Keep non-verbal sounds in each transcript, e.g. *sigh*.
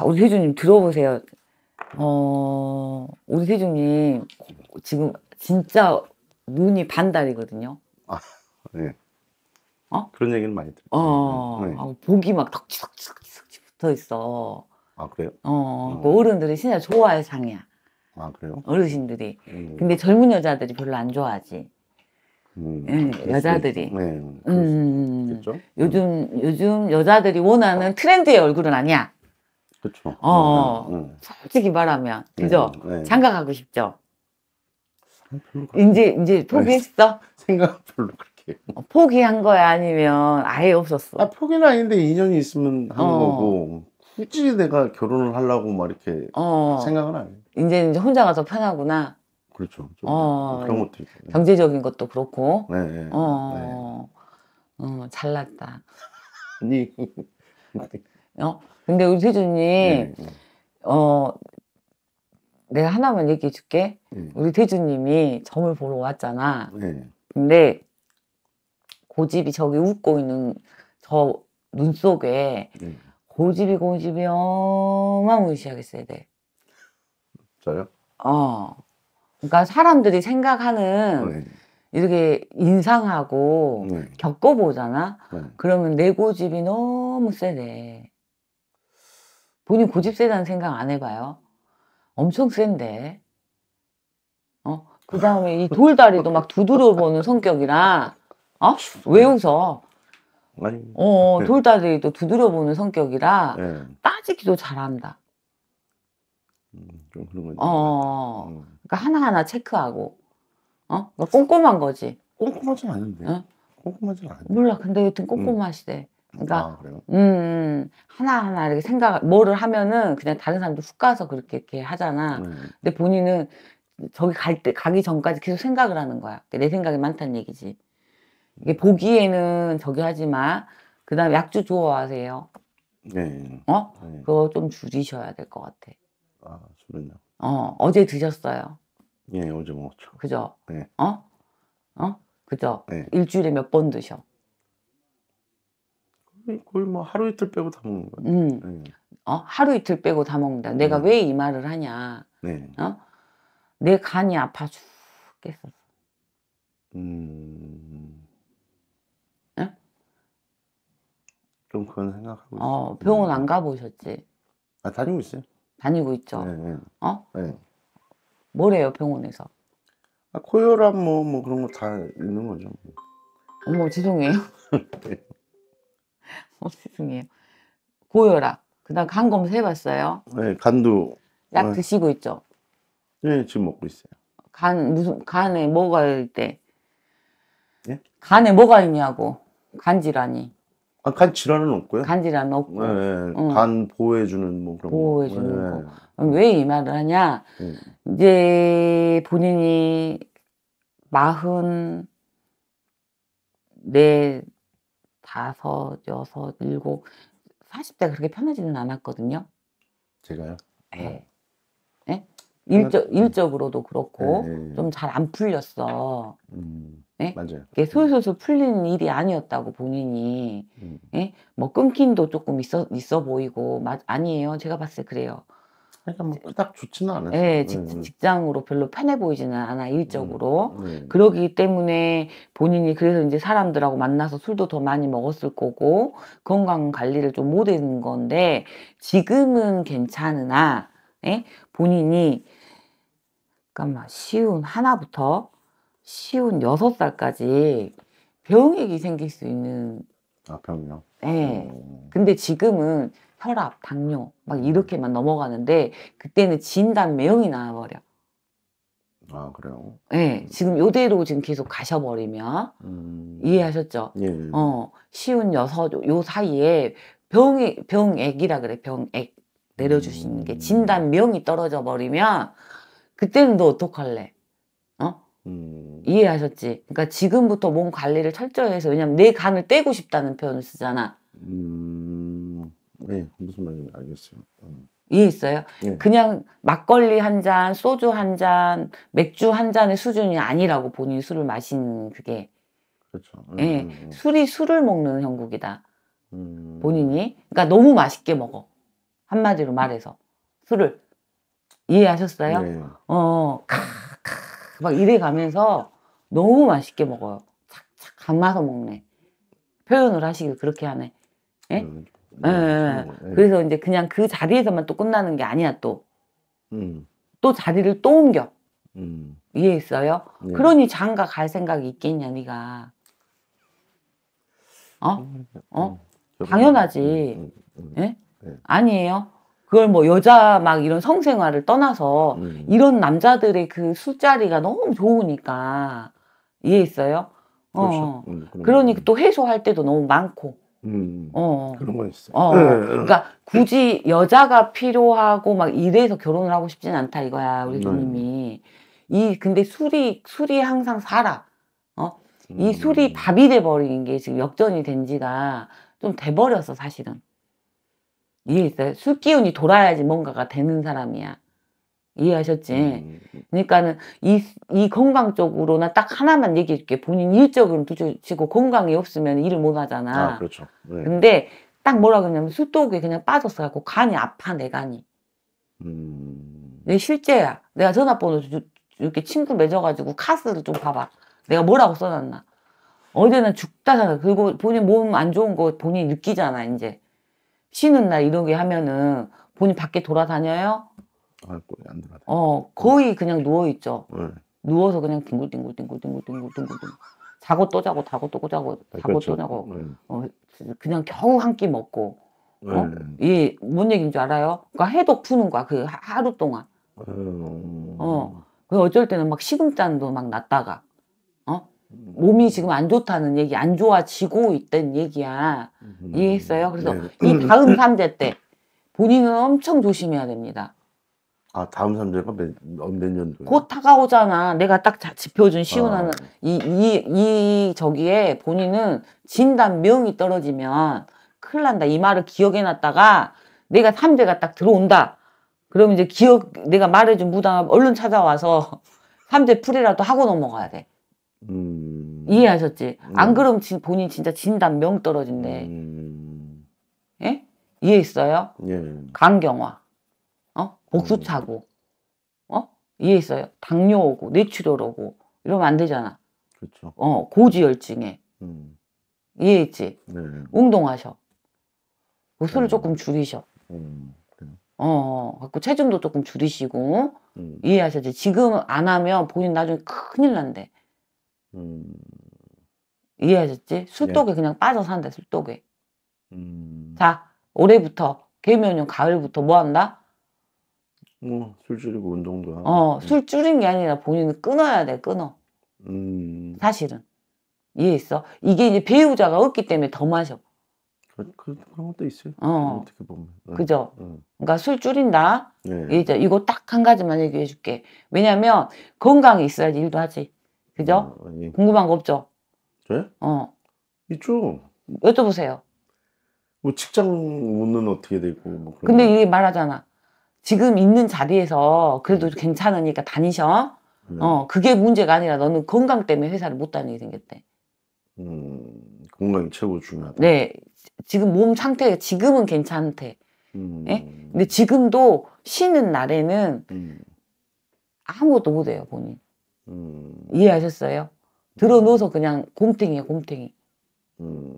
아, 우리 세주님 들어보세요. 어, 우리 세주님 지금 진짜 눈이 반달이거든요. 아, 네. 어? 그런 얘기는 많이 들어요. 어, 네. 네. 아, 복이 막 덕지덕지덕지 붙어 있어. 아, 그래요? 어, 음. 그 어른들이 진짜 좋아해, 상이야. 아, 그래요? 어르신들이. 음. 근데 젊은 여자들이 별로 안 좋아하지. 음, 여자들이. 네, 음, 음, 음. 요즘, 요즘 여자들이 원하는 트렌드의 얼굴은 아니야. 그렇죠. 어, 네, 네. 솔직히 말하면 그죠? 음, 네, 장가 가고 싶죠. 이제 이제 포기했어? 생각 별로 그렇게. 네. *laughs* 어, 포기한 거야 아니면 아예 없었어? 아, 포기는 아닌데 인연이 있으면 하는 어. 거고 굳이 내가 결혼을 하려고 막 이렇게 어. 생각은 안 해. 이제 이제 혼자 가서 편하구나. 그렇죠. 어. 그런 것도 있고. 경제적인 것도 그렇고. 네. 네. 어. 네. 어 잘났다. *laughs* 아니. *laughs* 어? 근데 우리 태준이 네, 네. 어 내가 하나만 얘기해 줄게. 네. 우리 태준님이 점을 보러 왔잖아. 네. 근데 고집이 저기 웃고 있는 저 눈 속에 네. 고집이 고집이 어마무시하겠어야 돼. 저요? 어. 그러니까 사람들이 생각하는 네. 이렇게 인상하고 겪어보잖아. 그러면 내 고집이 너무 세대. 본인 고집 세다는 생각 안 해봐요. 엄청 센데. 어? 그 다음에 이 돌다리도 막 두드려보는 성격이라, 어? 아, 왜 웃어? 아니, 어, 어 네. 돌다리도 두드려보는 성격이라 네. 따지기도 잘한다. 음, 좀 그런 거지. 어, 어, 어, 음. 그러니까 하나하나 체크하고, 어? 그러니까 꼼꼼한 거지. 꼼꼼하진 않은데. 어? 꼼꼼하진 않은데. 몰라, 근데 여튼 음. 꼼꼼하시대. 음. 그러니까 아, 그래요? 음, 음. 하나 하나 이렇게 생각 뭐를 하면은 그냥 다른 사람도 훅 가서 그렇게 이렇게 하잖아. 음. 근데 본인은 저기 갈 때 가기 전까지 계속 생각을 하는 거야. 그러니까 내 생각이 많다는 얘기지. 이게 음. 보기에는 저기 하지 마. 그다음에 약주 좋아하세요? 네. 어? 네. 그거 좀 줄이셔야 될 것 같아. 아, 술은요? 어, 어제 드셨어요. 예, 어제 먹었죠. 그죠? 네. 어? 어? 그죠? 네. 일주일에 몇 번 드셔? 거의 뭐 하루 이틀 빼고 다 먹는 거예요. 음. 네. 어? 하루 이틀 빼고 다 먹는다. 내가 음. 왜이 말을 하냐. 네. 어? 내 간이 아파 죽겠어. 음. 좀 그런 생각하고 어, 있어요. 병원 음. 안 가보셨지? 아, 다니고 있어요. 다니고 있죠. 네. 네. 어? 네. 뭐래요, 병원에서? 아, 코혈압 뭐, 뭐 그런 거 다 있는 거죠. 뭐. 어머, 죄송해요. *laughs* 네. *laughs* 어, 죄송요 고혈압. 그다음 간 검사 해봤어요. 네, 간도 약 네. 드시고 있죠. 네, 지금 먹고 있어요. 간 무슨 간에 뭐가 있대? 예? 간에 뭐가 있냐고 간 질환이. 아, 간 질환은 없고요. 간 질환 없고. 네, 응. 네. 어. 간 보호해주는 뭐 그런. 보호해주는 네. 거. 왜 이 말을 하냐? 네. 이제 본인이 마흔 네 다섯, 여섯, 일곱, 사십 대 그렇게 편하지는 않았거든요. 제가요? 예. 네. 네? 일적, 음. 일적으로도 그렇고 네. 네, 네. 좀잘 안 풀렸어. 음, 네? 맞아요. 이게 음. 솔솔솔 풀리는 일이 아니었다고 본인이. 음. 네? 뭐 끊긴도 조금 있어 있어 보이고 맞, 아니에요. 제가 봤을 때 그래요. 그러니까 뭐 그닥 네. 좋지는 않아요. 네, 직, 네. 직장으로 별로 편해 보이지는 않아 음, 일적으로. 음, 네. 그러기 때문에 본인이 그래서 이제 사람들하고 만나서 술도 더 많이 먹었을 거고 건강 관리를 좀 못했는 건데 지금은 괜찮으나 예? 본인이 잠깐만 쉬운 하나부터 쉬운 여섯 살까지 병액이 생길 수 있는 아, 병요? 네. 음. 근데 지금은 혈압, 당뇨 막 이렇게만 넘어가는데 그때는 진단 매형이 나와버려. 아 그래요? 네, 지금 요대로 지금 계속 가셔버리면 음... 이해하셨죠? 예. 예. 어, 쉬운 여섯 요 사이에 병이 병액이라 그래 병액 내려주시는 음... 게 진단 명이 떨어져 버리면 그때는 너 어떡할래? 음. 이해하셨지? 그러니까 지금부터 몸 관리를 철저히 해서 왜냐면 내 간을 떼고 싶다는 표현을 쓰잖아. 음, 네 무슨 말인지 알겠어요. 음. 이해했어요? 네. 그냥 막걸리 한 잔, 소주 한 잔, 맥주 한 잔의 수준이 아니라고 본인 술을 마신 그게. 그렇죠. 음, 네. 술이 술을 먹는 형국이다. 음. 본인이. 그러니까 너무 맛있게 먹어. 한마디로 말해서. 술을. 이해하셨어요? 네. 어, 막 이래 가면서 너무 맛있게 먹어요. 착착 감아서 먹네. 표현을 하시길 그렇게 하네. 예? 음, 네, 예, 예. 그렇죠. 예. 그래서 이제 그냥 그 자리에서만 또 끝나는 게 아니야 또. 음. 또 자리를 또 옮겨. 음. 이해했어요? 네. 그러니 장가 갈 생각이 있겠냐 니가. 어? 음, 어? 음. 당연하지. 음, 예? 네. 아니에요? 그걸 뭐 여자 막 이런 성생활을 떠나서 음. 이런 남자들의 그 술자리가 너무 좋으니까 이해했어요? 어. 그렇죠. 어. 음, 그러니까 또 해소할 때도 너무 많고. 음, 어. 그런 건 있어요. 어. 네. 그러니까 굳이 여자가 필요하고 막 이래서 결혼을 하고 싶진 않다 이거야 우리 누님이. 음. 이 근데 술이 술이 항상 살아. 어? 이 술이 음. 밥이 돼버리게 지금 역전이 된 지가 좀 돼 버렸어 사실은. 이해했어요? 술기운이 돌아야지 뭔가가 되는 사람이야. 이해하셨지? 음, 음, 음. 그러니까는 이, 이 건강 쪽으로나 딱 하나만 얘기해줄게. 본인 일적으로 두지고 건강이 없으면 일을 못 하잖아. 아, 그렇죠. 네. 근데 딱 뭐라 그러냐면 술독에 그냥 빠졌어갖고 간이 아파, 내 간이. 음. 내 실제야. 내가 전화번호 주, 이렇게 친구 맺어가지고 카스를 좀 봐봐. 내가 뭐라고 써놨나. 어제는 죽다 살아. 그리고 본인 몸 안 좋은 거 본인이 느끼잖아, 이제. 쉬는 날 이런 게 하면은 본인 밖에 돌아다녀요? 안, 돌아다녀. 어, 거의 그냥 누워있죠. 네. 누워서 그냥 뒹굴뒹굴뒹굴뒹굴뒹굴뒹굴 자고 또 자고 자고 또 자고 자고 그렇죠. 또 자고 네. 어, 그냥 겨우 한 끼 먹고 네. 어? 예, 뭔 얘기인 줄 알아요? 그러니까 해독 푸는 거야 그 하, 루 동안 음... 어. 그 어쩔 때는 막식은잔도막 났다가 몸이 지금 안 좋다는 얘기, 안 좋아지고 있다는 얘기야. 음, 이해했어요? 그래서 네. 이 다음 삼대때 본인은 엄청 조심해야 됩니다. 아, 다음 삼대가 몇, 몇년도곧 다가오잖아. 내가 딱지어준 시운하는 아. 이, 이, 이 저기에 본인은 진단 명이 떨어지면 큰일 난다. 이 말을 기억해 놨다가 내가 삼대가딱 들어온다. 그러면 이제 기억, 내가 말해준 무당 얼른 찾아와서 삼대 풀이라도 하고 넘어가야 돼. 음... 이해하셨지? 음... 안 그럼 진, 본인 진짜 진단 명 떨어진대. 음... 예? 이해했어요? 예. 간경화. 어? 복수 차고. 음. 어? 이해했어요? 당뇨 오고, 뇌출혈 오고. 이러면 안 되잖아. 그렇죠. 어, 고지혈증에. 음. 이해했지? 네. 운동하셔. 그 술을 조금 줄이셔. 음, 어, 어, 갖고 체중도 조금 줄이시고 이해하셨지 지금 안 하면 본인 나중에 큰일 난대. 음. 이해하셨지? 술독에 예. 그냥 빠져 산다 술독에. 음. 자 올해부터 개면요 가을부터 뭐 한다? 뭐 술 줄이고 운동도 하고. 어술 줄인 게 아니라 본인은 끊어야 돼 끊어. 음. 사실은 이해했어. 이게 이제 배우자가 없기 때문에 더 마셔. 그, 그, 런 것도 있어요. 어. 어떻게 보면. 네. 그죠. 음. 그러니까 술 줄인다. 네. 이제 이거 딱 한 가지만 얘기해 줄게. 왜냐면 건강이 있어야지 일도 하지. 그죠? 어, 예. 궁금한 거 없죠? 네? 어. 있죠. 여쭤보세요. 뭐 직장 운은 어떻게 되고 뭐 그런 근데 이게 말하잖아. 지금 있는 자리에서 그래도 음. 괜찮으니까 다니셔. 네. 어, 그게 문제가 아니라 너는 건강 때문에 회사를 못 다니게 생겼대. 음, 건강이 최고 중요하다. 네. 지금 몸 상태가 지금은 괜찮대. 음. 예? 근데 지금도 쉬는 날에는 음. 아무것도 못해요, 본인. 음. 이해하셨어요? 들어놓아서 그냥 곰탱이에요, 곰탱이. 음.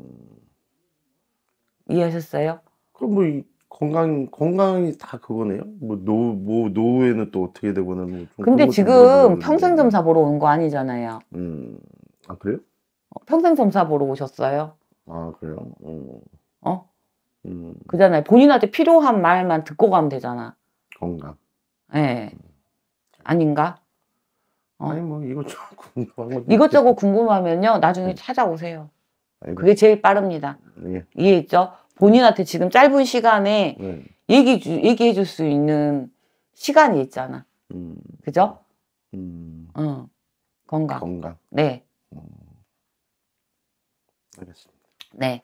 이해하셨어요? 그럼 뭐이 건강 건강이 다 그거네요. 뭐노뭐 뭐 노후에는 또 어떻게 되거나 뭐. 근데 지금 평생점사 보러 온 거 아니잖아요. 음. 아 그래요? 어, 평생점사 보러 오셨어요? 아 그래요. 어. 어? 음. 그잖아요. 본인한테 필요한 말만 듣고 가면 되잖아. 건강. 예. 네. 아닌가? 어. 아니 뭐 *laughs* 이것저것 궁금한 것 이것저것 궁금하면요 나중에 네. 찾아오세요. 아이고. 그게 제일 빠릅니다. 예. 이해했죠? 본인한테 지금 짧은 시간에 예. 얘기 얘기해 줄 수 있는 시간이 있잖아. 음. 그죠? 음. 어. 건강. 건강. 네. 음. 알겠습니다. 네.